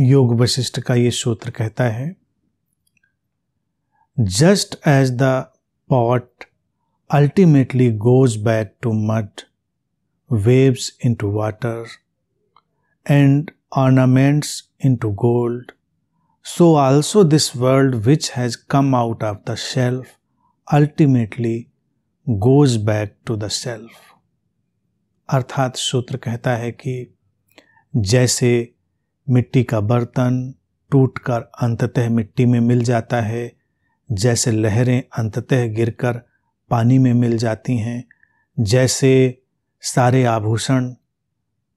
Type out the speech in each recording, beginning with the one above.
योग वशिष्ठ का ये सूत्र कहता है just as the pot ultimately goes back to mud waves into water and ornaments into gold so also this world which has come out of the self ultimately goes back to the self अर्थात सूत्र कहता है कि जैसे मिट्टी का बर्तन टूटकर अंततः मिट्टी में मिल जाता है जैसे लहरें अंततः गिरकर पानी में मिल जाती हैं जैसे सारे आभूषण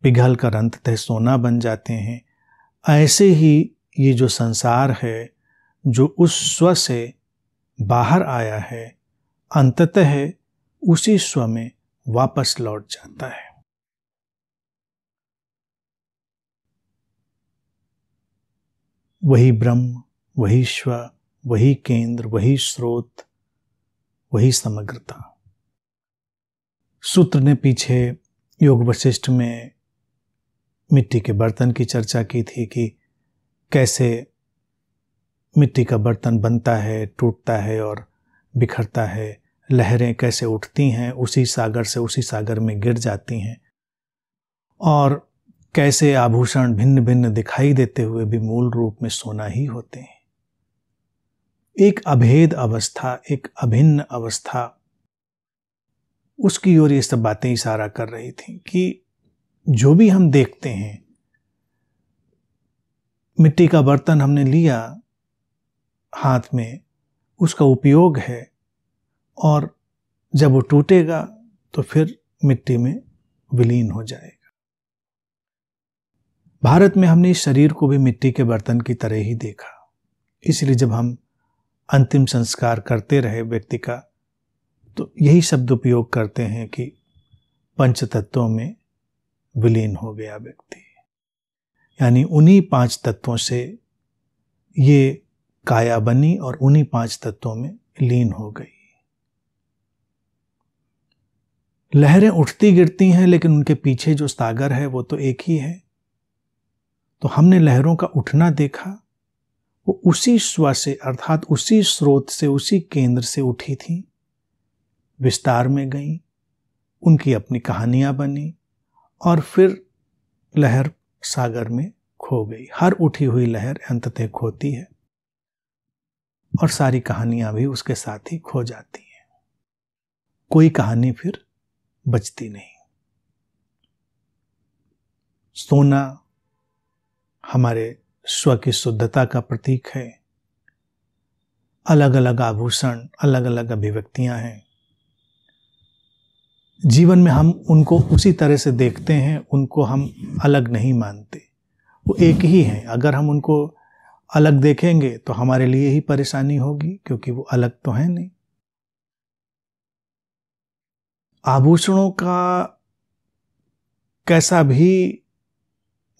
पिघल कर अंततः सोना बन जाते हैं ऐसे ही ये जो संसार है जो उस स्व से बाहर आया है अंततः उसी स्व में वापस लौट जाता है वही ब्रह्म वही स्व वही केंद्र वही स्रोत वही समग्रता सूत्र ने पीछे योग वशिष्ठ में मिट्टी के बर्तन की चर्चा की थी कि कैसे मिट्टी का बर्तन बनता है टूटता है और बिखरता है लहरें कैसे उठती हैं उसी सागर से उसी सागर में गिर जाती हैं और कैसे आभूषण भिन्न भिन्न दिखाई देते हुए भी मूल रूप में सोना ही होते हैं एक अभेद अवस्था एक अभिन्न अवस्था उसकी ओर ये सब बातें इशारा कर रही थी कि जो भी हम देखते हैं मिट्टी का बर्तन हमने लिया हाथ में उसका उपयोग है और जब वो टूटेगा तो फिर मिट्टी में विलीन हो जाएगा भारत में हमने इस शरीर को भी मिट्टी के बर्तन की तरह ही देखा इसलिए जब हम अंतिम संस्कार करते रहे व्यक्ति का तो यही शब्द उपयोग करते हैं कि पंच तत्वों में विलीन हो गया व्यक्ति यानी उन्हीं पांच तत्वों से ये काया बनी और उन्हीं पांच तत्वों में लीन हो गई लहरें उठती गिरती हैं लेकिन उनके पीछे जो सागर है वो तो एक ही है तो हमने लहरों का उठना देखा वो उसी स्व से अर्थात उसी स्रोत से उसी केंद्र से उठी थी विस्तार में गई उनकी अपनी कहानियां बनी और फिर लहर सागर में खो गई हर उठी हुई लहर अंततः खोती है और सारी कहानियां भी उसके साथ ही खो जाती हैं कोई कहानी फिर बचती नहीं सोना हमारे स्व की शुद्धता का प्रतीक है अलग अलग आभूषण अलग अलग अभिव्यक्तियां हैं जीवन में हम उनको उसी तरह से देखते हैं उनको हम अलग नहीं मानते वो एक ही हैं अगर हम उनको अलग देखेंगे तो हमारे लिए ही परेशानी होगी क्योंकि वो अलग तो है नहीं आभूषणों का कैसा भी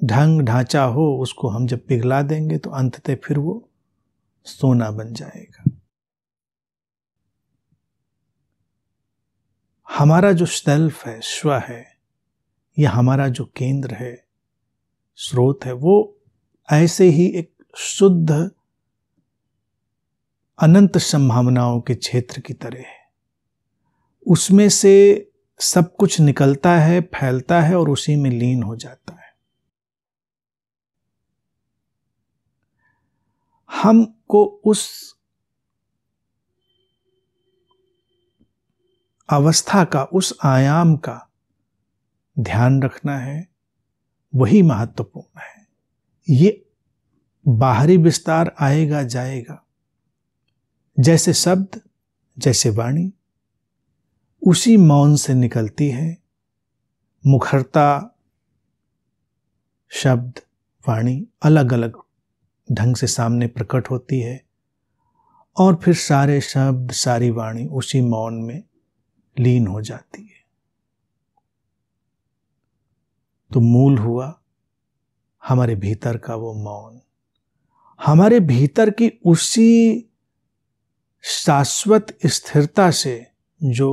ढंग ढांचा हो उसको हम जब पिघला देंगे तो अंततः फिर वो सोना बन जाएगा हमारा जो सेल्फ है स्व है या हमारा जो केंद्र है स्रोत है वो ऐसे ही एक शुद्ध अनंत संभावनाओं के क्षेत्र की तरह है उसमें से सब कुछ निकलता है फैलता है और उसी में लीन हो जाता है हमको उस अवस्था का उस आयाम का ध्यान रखना है वही महत्वपूर्ण है ये बाहरी विस्तार आएगा जाएगा जैसे शब्द जैसे वाणी उसी मौन से निकलती है मुखरता शब्द वाणी अलग अलग ढंग से सामने प्रकट होती है और फिर सारे शब्द सारी वाणी उसी मौन में लीन हो जाती है तो मूल हुआ हमारे भीतर का वो मौन हमारे भीतर की उसी शाश्वत स्थिरता से जो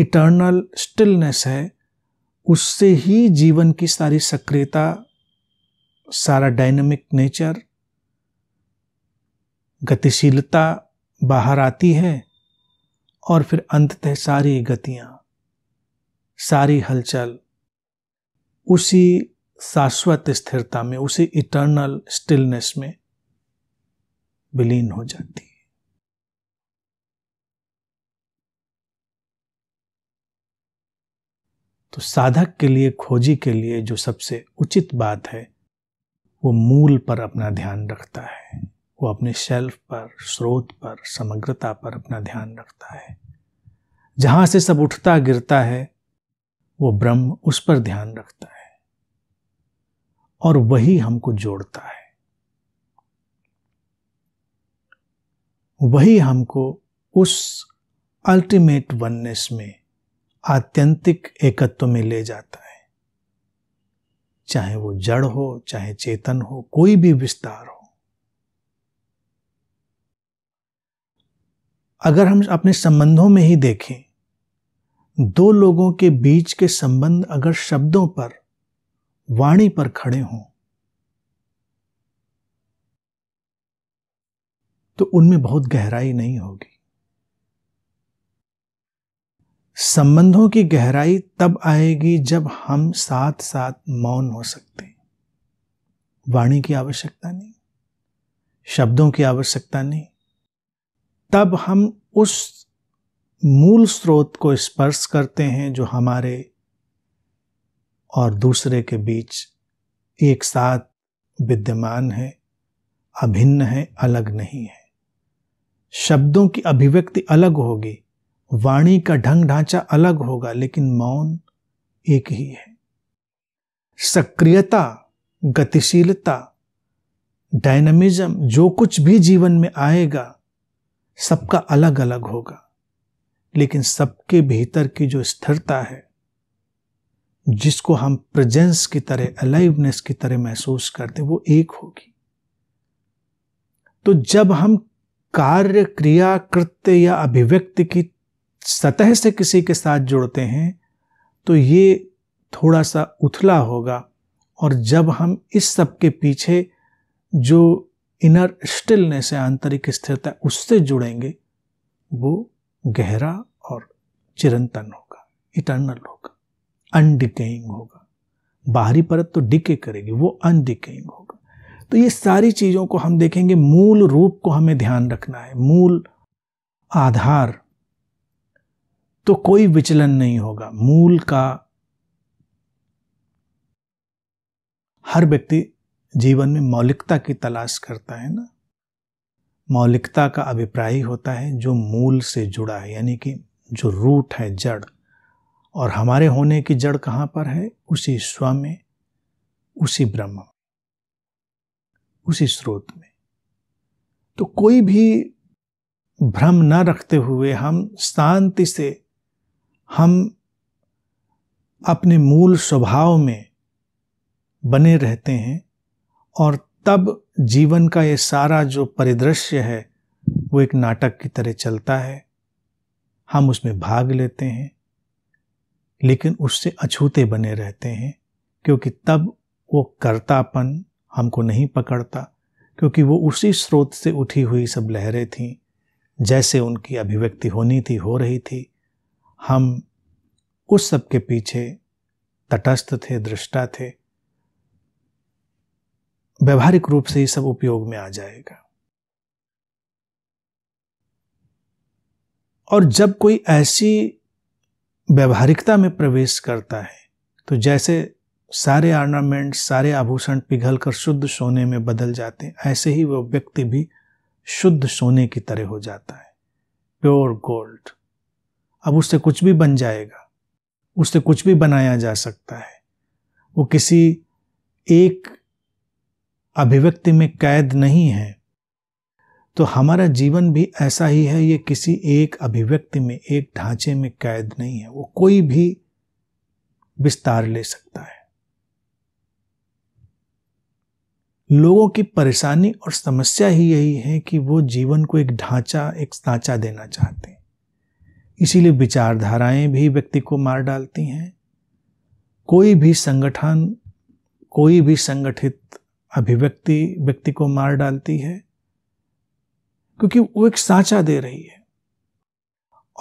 इटर्नल स्टिलनेस है उससे ही जीवन की सारी सक्रियता सारा डायनेमिक नेचर गतिशीलता बाहर आती है और फिर अंततः सारी गतियां सारी हलचल उसी शाश्वत स्थिरता में उसी इटर्नल स्टिलनेस में विलीन हो जाती है तो साधक के लिए खोजी के लिए जो सबसे उचित बात है वो मूल पर अपना ध्यान रखता है वो अपने शेल्फ पर स्रोत पर समग्रता पर अपना ध्यान रखता है जहां से सब उठता गिरता है वो ब्रह्म उस पर ध्यान रखता है और वही हमको जोड़ता है वही हमको उस अल्टीमेट वननेस में आत्यंतिक एकत्व में ले जाता है चाहे वो जड़ हो चाहे चेतन हो कोई भी विस्तार हो अगर हम अपने संबंधों में ही देखें दो लोगों के बीच के संबंध अगर शब्दों पर वाणी पर खड़े हों तो उनमें बहुत गहराई नहीं होगी संबंधों की गहराई तब आएगी जब हम साथ साथ मौन हो सकते हैं वाणी की आवश्यकता नहीं शब्दों की आवश्यकता नहीं तब हम उस मूल स्रोत को स्पर्श करते हैं जो हमारे और दूसरे के बीच एक साथ विद्यमान है अभिन्न है अलग नहीं है शब्दों की अभिव्यक्ति अलग होगी वाणी का ढंग ढांचा अलग होगा लेकिन मौन एक ही है सक्रियता गतिशीलता डायनामिज्म जो कुछ भी जीवन में आएगा सबका अलग अलग होगा लेकिन सबके भीतर की जो स्थिरता है जिसको हम प्रेजेंस की तरह अलाइवनेस की तरह महसूस करते वो एक होगी तो जब हम कार्य क्रिया कृत्य या अभिव्यक्ति की सतह से किसी के साथ जुड़ते हैं तो ये थोड़ा सा उथला होगा और जब हम इस सब के पीछे जो इनर स्टिलनेस है आंतरिक स्थिरता उससे जुड़ेंगे वो गहरा और चिरंतन होगा इटर्नल होगा अनडिकेइंग होगा बाहरी परत तो डिके करेगी वो अनडिकेइंग होगा तो ये सारी चीज़ों को हम देखेंगे मूल रूप को हमें ध्यान रखना है मूल आधार तो कोई विचलन नहीं होगा मूल का हर व्यक्ति जीवन में मौलिकता की तलाश करता है ना मौलिकता का अभिप्राय होता है जो मूल से जुड़ा है यानी कि जो रूट है जड़ और हमारे होने की जड़ कहाँ पर है उसी स्व में उसी ब्रह्म उसी स्रोत में तो कोई भी भ्रम न रखते हुए हम शांति से हम अपने मूल स्वभाव में बने रहते हैं और तब जीवन का ये सारा जो परिदृश्य है वो एक नाटक की तरह चलता है हम उसमें भाग लेते हैं लेकिन उससे अछूते बने रहते हैं क्योंकि तब वो कर्तापन हमको नहीं पकड़ता क्योंकि वो उसी स्रोत से उठी हुई सब लहरें थीं जैसे उनकी अभिव्यक्ति होनी थी हो रही थी हम उस सब के पीछे तटस्थ थे दृष्टा थे व्यवहारिक रूप से ये सब उपयोग में आ जाएगा और जब कोई ऐसी व्यवहारिकता में प्रवेश करता है तो जैसे सारे आर्नामेंट सारे आभूषण पिघल कर शुद्ध सोने में बदल जाते हैं ऐसे ही वह व्यक्ति भी शुद्ध सोने की तरह हो जाता है प्योर गोल्ड अब उससे कुछ भी बन जाएगा उससे कुछ भी बनाया जा सकता है वो किसी एक अभिव्यक्ति में कैद नहीं है तो हमारा जीवन भी ऐसा ही है ये किसी एक अभिव्यक्ति में एक ढांचे में कैद नहीं है वो कोई भी विस्तार ले सकता है लोगों की परेशानी और समस्या ही यही है कि वो जीवन को एक ढांचा एक सांचा देना चाहते हैं इसीलिए विचारधाराएं भी व्यक्ति को मार डालती हैं कोई भी संगठन कोई भी संगठित अभिव्यक्ति व्यक्ति को मार डालती है क्योंकि वो एक साचा दे रही है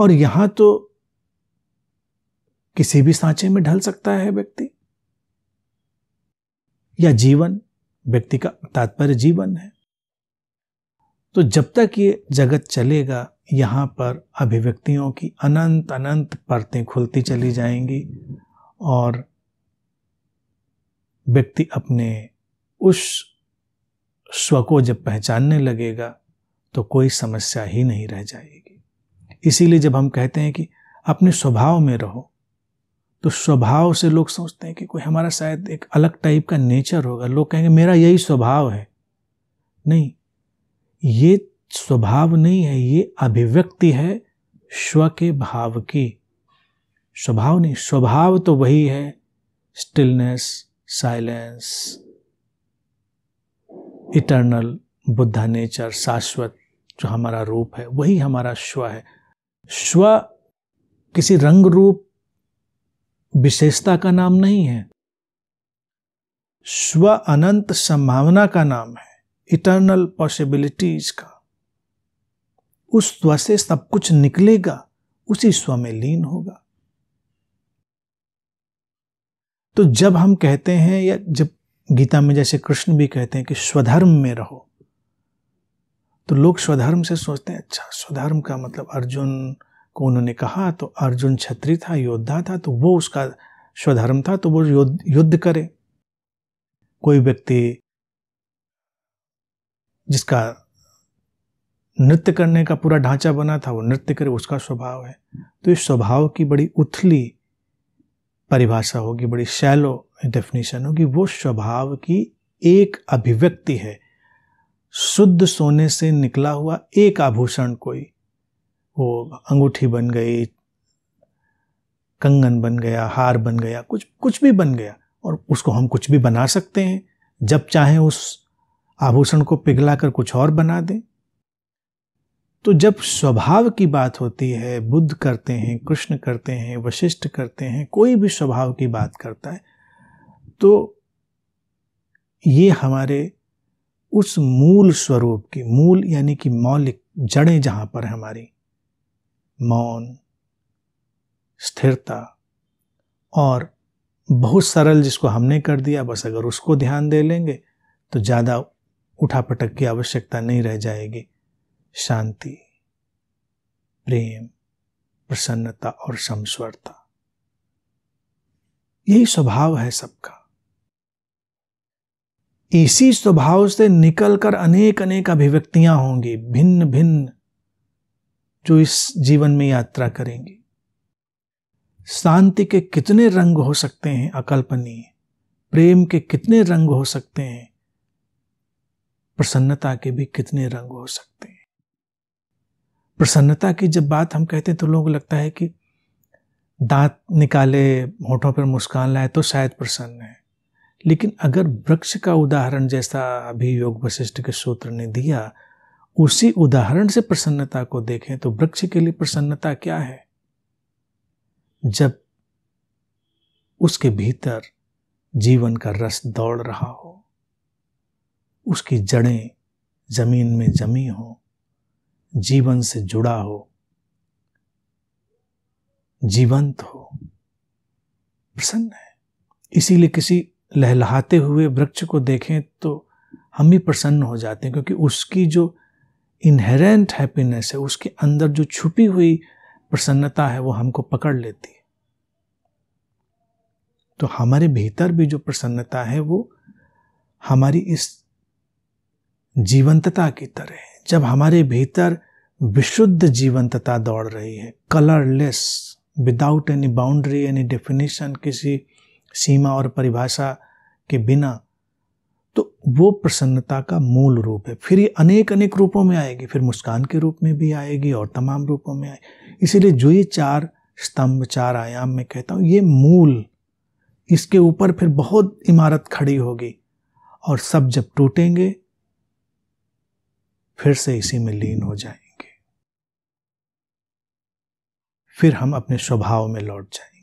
और यहां तो किसी भी सांचे में ढल सकता है व्यक्ति या जीवन व्यक्ति का तात्पर्य जीवन है तो जब तक ये जगत चलेगा यहां पर अभिव्यक्तियों की अनंत अनंत परतें खुलती चली जाएंगी और व्यक्ति अपने उस स्व को जब पहचानने लगेगा तो कोई समस्या ही नहीं रह जाएगी इसीलिए जब हम कहते हैं कि अपने स्वभाव में रहो तो स्वभाव से लोग सोचते हैं कि कोई हमारा शायद एक अलग टाइप का नेचर होगा लोग कहेंगे मेरा यही स्वभाव है नहीं ये स्वभाव नहीं है ये अभिव्यक्ति है स्व के भाव की स्वभाव नहीं स्वभाव तो वही है stillness silence eternal Buddha nature शाश्वत जो हमारा रूप है वही हमारा स्व है स्व किसी रंग रूप विशेषता का नाम नहीं है स्व अनंत संभावना का नाम है इटर्नल पॉसिबिलिटीज का उस स्व से सब कुछ निकलेगा उसी स्व में लीन होगा तो जब हम कहते हैं या जब गीता में जैसे कृष्ण भी कहते हैं कि स्वधर्म में रहो तो लोग स्वधर्म से सोचते हैं अच्छा स्वधर्म का मतलब अर्जुन को उन्होंने कहा तो अर्जुन छत्री था योद्धा था तो वो उसका स्वधर्म था तो वो युद्ध युद्ध करे कोई व्यक्ति जिसका नृत्य करने का पूरा ढांचा बना था वो नृत्य करे उसका स्वभाव है तो इस स्वभाव की बड़ी उथली परिभाषा होगी बड़ी शैलो डेफिनेशन होगी वो स्वभाव की एक अभिव्यक्ति है शुद्ध सोने से निकला हुआ एक आभूषण कोई वो अंगूठी बन गई कंगन बन गया हार बन गया कुछ कुछ भी बन गया और उसको हम कुछ भी बना सकते हैं जब चाहें उस आभूषण को पिघला कर कुछ और बना दें तो जब स्वभाव की बात होती है बुद्ध करते हैं कृष्ण करते हैं वशिष्ठ करते हैं कोई भी स्वभाव की बात करता है तो ये हमारे उस मूल स्वरूप की मूल यानी कि मौलिक जड़ें जहां पर हमारी मौन स्थिरता और बहुत सरल जिसको हमने कर दिया बस अगर उसको ध्यान दे लेंगे तो ज़्यादा उठापटक की आवश्यकता नहीं रह जाएगी शांति प्रेम प्रसन्नता और समस्वरता यही स्वभाव है सबका इसी स्वभाव से निकलकर अनेक अनेक अभिव्यक्तियां होंगी भिन्न भिन्न जो इस जीवन में यात्रा करेंगी शांति के कितने रंग हो सकते हैं अकल्पनीय प्रेम के कितने रंग हो सकते हैं प्रसन्नता के भी कितने रंग हो सकते हैं प्रसन्नता की जब बात हम कहते हैं तो लोगों को लगता है कि दांत निकाले होठों पर मुस्कान लाए तो शायद प्रसन्न है लेकिन अगर वृक्ष का उदाहरण जैसा अभी योग वशिष्ठ के सूत्र ने दिया उसी उदाहरण से प्रसन्नता को देखें तो वृक्ष के लिए प्रसन्नता क्या है जब उसके भीतर जीवन का रस दौड़ रहा हो उसकी जड़ें जमीन में जमी हो जीवन से जुड़ा हो जीवंत हो प्रसन्न है इसीलिए किसी लहलहाते हुए वृक्ष को देखें तो हम भी प्रसन्न हो जाते हैं क्योंकि उसकी जो इनहेरेंट हैप्पीनेस है उसके अंदर जो छुपी हुई प्रसन्नता है वो हमको पकड़ लेती है तो हमारे भीतर भी जो प्रसन्नता है वो हमारी इस जीवंतता की तरह है जब हमारे भीतर विशुद्ध जीवंतता दौड़ रही है colourless without any boundary any definition किसी सीमा और परिभाषा के बिना तो वो प्रसन्नता का मूल रूप है फिर ये अनेक अनेक रूपों में आएगी फिर मुस्कान के रूप में भी आएगी और तमाम रूपों में आएगी इसीलिए जो ये चार स्तंभ चार आयाम में कहता हूँ ये मूल इसके ऊपर फिर बहुत इमारत खड़ी होगी और सब जब टूटेंगे फिर से इसी में लीन हो जाएंगे फिर हम अपने स्वभाव में लौट जाएंगे